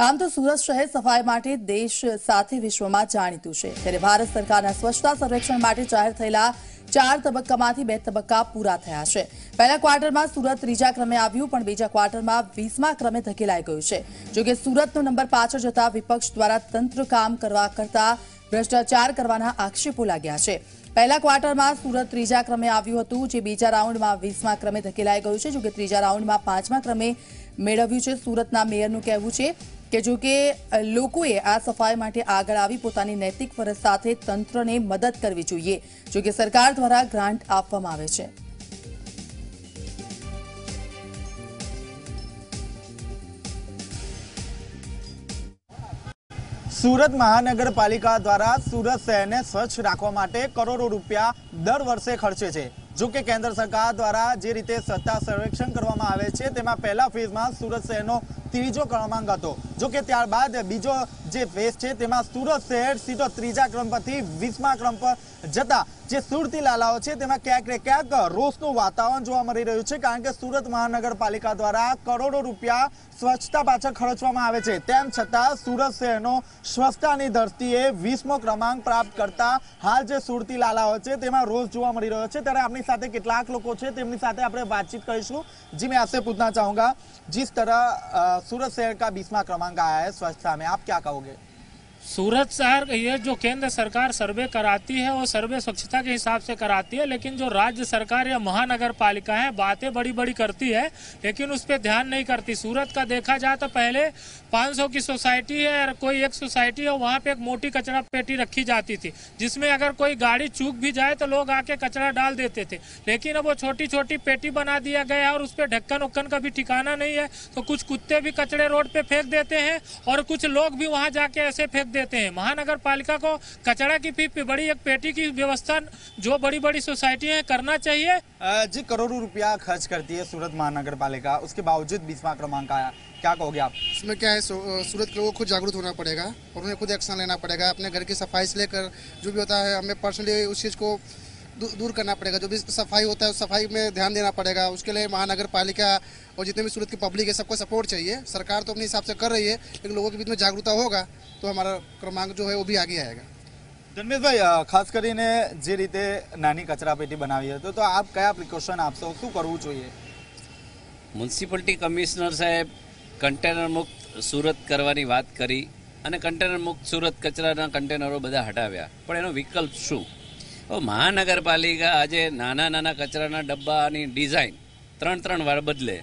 આમ તો સુરત શહેર સફાઈ માટે દેશ સાથે વિશ્વમાં જાણીતું છે ત્યારે ભારત સરકારના સ્વચ્છતા સંરક્ષણ માટે જાહેર થયેલા ચાર તબક્કામાંથી બે તબક્કા પૂરા થયા છે પહેલા ક્વાર્ટરમાં સુરત ત્રીજા ક્રમે આવ્યું પણ બીજા ક્વાર્ટરમાં વીસમા ક્રમે ધકેલાઈ ગયું છે જોકે સુરતનો નંબર પાછળ જતા વિપક્ષ દ્વારા તંત્ર કામ કરવા કરતા ભ્રષ્ટાચાર કરવાના આક્ષેપો લાગ્યા છે પહેલા ક્વાર્ટરમાં સુરત ત્રીજા ક્રમે આવ્યું હતું જે બીજા રાઉન્ડમાં વીસમા ક્રમે ધકેલાઈ ગયું છે જોકે ત્રીજા રાઉન્ડમાં પાંચમા ક્રમે મેળવ્યું છે સુરતના મેયરનું કહેવું છે કે જો કે લોકોએ આ સફાઈ માટે આગળ આવી પોતાની નૈતિક ફરજ સાથે તંત્રને મદદ કરવી જોઈએ જો કે સરકાર દ્વારા ગ્રાન્ટ આપવામાં આવે છે સુરત મહાનગરપાલિકા દ્વારા સુરત શહેરને સ્વચ્છ રાખવા માટે કરોડો રૂપિયા દર વર્ષે ખર્ચે છે જો કે કેન્દ્ર સરકાર દ્વારા જે રીતે સત્તા સર્વેક્ષણ કરવામાં આવે છે તેમાં પહેલા ફેઝમાં સુરત શહેરનો ત્રીજો ક્રમાંક હતો જો ત્યારબાદ બીજો જે ફેસ છે તેમાં સુરત શહેર સીધો ત્રીજા ક્રમ પરથી વીસમા ક્રમ પર જતા જે સુરતી લાલાઓ છે તેમાં ક્યાંક ને ક્યાંક રોષનું વાતાવરણ જોવા મળી રહ્યું છે કારણ કે સુરત મહાનગરપાલિકા દ્વારા કરોડો રૂપિયા સ્વચ્છતા પાછળ ખર્ચવામાં આવે છે તેમ છતાં સુરત શહેરનો સ્વચ્છતાની ધરતીએ વીસમો ક્રમાંક પ્રાપ્ત કરતા હાલ જે સુરતી લાલાઓ છે તેમાં રોષ જોવા મળી રહ્યો છે ત્યારે આપણી સાથે કેટલાક લોકો છે તેમની સાથે આપણે વાતચીત કરીશું જી મેં આશે પૂછના ચાહુંગા જીસ તરહ સુરત શહેર કા બીસમા ક્રમાંક मांगा आया है स्वच्छता में आप क्या कहोगे सूरत शहर ये जो केंद्र सरकार सर्वे कराती है वो सर्वे स्वच्छता के हिसाब से कराती है लेकिन जो राज्य सरकार या महानगर पालिका है बातें बड़ी बड़ी करती है लेकिन उस पर ध्यान नहीं करती सूरत का देखा जाए तो पहले 500 की सोसाइटी है और कोई एक सोसाइटी है वहाँ पे एक मोटी कचरा पेटी रखी जाती थी जिसमें अगर कोई गाड़ी चूक भी जाए तो लोग आके कचरा डाल देते थे लेकिन अब वो छोटी छोटी पेटी बना दिया गया है और उस पर ढक्कन उक्कन का भी ठिकाना नहीं है तो कुछ कुत्ते भी कचरे रोड पर फेंक देते हैं और कुछ लोग भी वहाँ जाके ऐसे फेंक देते हैं महानगर पालिका को कचरा की पीप पे बड़ी एक पेटी की व्यवस्था जो बड़ी बड़ी सोसाइटी है करना चाहिए जी करोड़ों रुपया खर्च करती है सूरत महानगर पालिका उसके बावजूद बीसवा क्रमांक आया क्या कहोगे आप इसमें क्या है सूरत के लोगों को खुद जागरूक होना पड़ेगा और उन्हें खुद एक्शन लेना पड़ेगा अपने घर की सफाई से लेकर जो भी होता है हमें पर्सनली उस चीज़ को दूर करना पड़ेगा जो भी सफाई होता है उस सफाई में ध्यान देना पड़ेगा उसके लिए महानगर पालिका और जितने भी सूरत की पब्लिक है सबको सपोर्ट चाहिए सरकार तो अपने हिसाब से कर रही है लेकिन लोगों के बीच में जागरूकता होगा तो हमारा क्रमांक जो है वो भी आगे आएगा भाई ધર્મેશભાઈ ખાસ કરીને જે રીતે નાની કચરાપેટી બનાવી હતી તો આપ કયા પ્રિકોશન આપશો શું કરવું જોઈએ મ્યુનિસિપલિટી કમિશનર સાહેબ કન્ટેનર મુક્ત સુરત કરવાની વાત કરી અને કન્ટેનર कंटेनर मुक्त सूरत कचरा कंटेनरो बदा हटाया पर विकल्प शू તો મહાનગરપાલિકા આજે નાના નાના કચરાના ડબ્બાની ડિઝાઇન ત્રણ ત્રણ વાર બદલે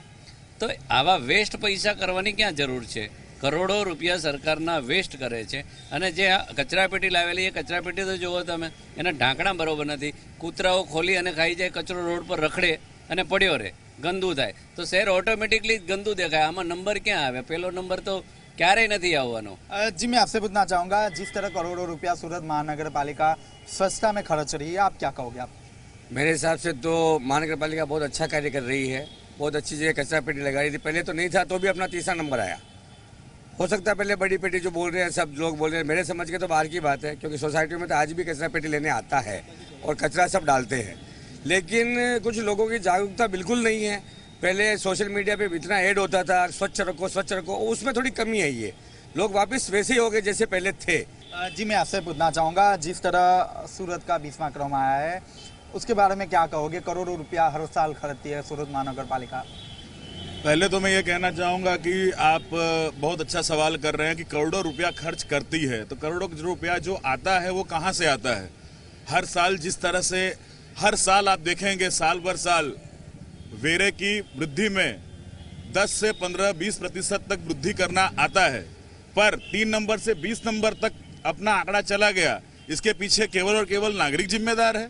તો આવા વેસ્ટ પૈસા કરવાની ક્યાં જરૂર છે કરોડો રૂપિયા સરકારના વેસ્ટ કરે છે અને જે કચરાપેટી લાવેલી એ કચરાપેટી તો જુઓ તમે એના ઢાંકણા બરાબર નથી કૂતરાઓ ખોલી અને ખાઈ જાય કચરો રોડ પર રખડે અને પડ્યો રહે ગંદુ થાય તો શહેર ઓટોમેટિકલી ગંદુ દેખાય આમાં નંબર ક્યાં આવે પહેલો નંબર તો क्या ક્યારેય નથી આવવાનો जी मैं आपसे पूछना चाहूँगा जिस तरह करोड़ों रुपया सूरत महानगर पालिका स्वच्छता में खर्च रही है आप क्या कहोगे आप मेरे हिसाब से तो महानगर पालिका बहुत अच्छा कार्य कर रही है बहुत अच्छी जगह कचरा पेटी लगा रही थी पहले तो नहीं था तो भी अपना तीसरा नंबर आया हो सकता है पहले बड़ी पेटी जो बोल रहे हैं सब लोग बोल रहे हैं मेरे समझ के तो बाहर की बात है क्योंकि सोसाइटी में तो आज भी कचरा पेटी लेने आता है और कचरा सब डालते हैं लेकिन कुछ लोगों की जागरूकता बिल्कुल नहीं है पहले सोशल मीडिया पे इतना ऐड होता था स्वच्छ रखो स्वच्छ रखो उसमें थोड़ी कमी आई है लोग वापस वैसे ही हो गए जैसे पहले थे जी मैं आपसे पूछना चाहूँगा जिस तरह सूरत का बीसवा क्रम आया है उसके बारे में क्या कहोगे करोड़ों रुपया हर साल खरीदती है सूरत महानगर पालिका पहले तो मैं ये कहना चाहूँगा कि आप बहुत अच्छा सवाल कर रहे हैं कि करोड़ों रुपया खर्च करती है तो करोड़ों रुपया जो आता है वो कहाँ से आता है हर साल जिस तरह से हर साल आप देखेंगे साल भर साल वेरे की वृद्धि में 10 से 15, 20 प्रतिशत तक वृद्धि करना आता है पर तीन नंबर से 20 नंबर तक अपना आंकड़ा चला गया इसके पीछे केवल और केवल नागरिक जिम्मेदार है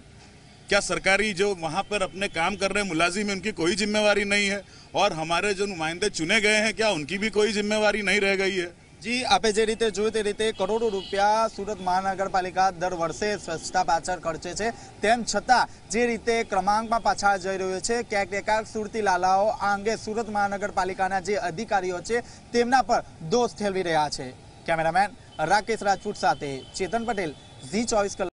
क्या सरकारी जो वहाँ पर अपने काम कर रहे मुलाजिम है उनकी कोई जिम्मेवारी नहीं है और हमारे जो नुमाइंदे चुने गए हैं क्या उनकी भी कोई जिम्मेवारी नहीं रह गई है જી આપે જે રીતે જોયું તે રીતે કરોડો રૂપિયા સુરત મહાનગરપાલિકા દર વર્ષે સ્વચ્છતા પાછળ ખર્ચે છે તેમ છતાં જે રીતે ક્રમાંકમાં પાછળ જઈ રહ્યો છે ક્યાંક ને ક્યાંક સુરતી લાલાઓ આ અંગે સુરત મહાનગરપાલિકાના જે અધિકારીઓ છે તેમના પર દોષ ઠેલવી રહ્યા છે કેમેરામેન રાકેશ રાજપૂત સાથે ચેતન પટેલ ઝી ચોવીસ કલાક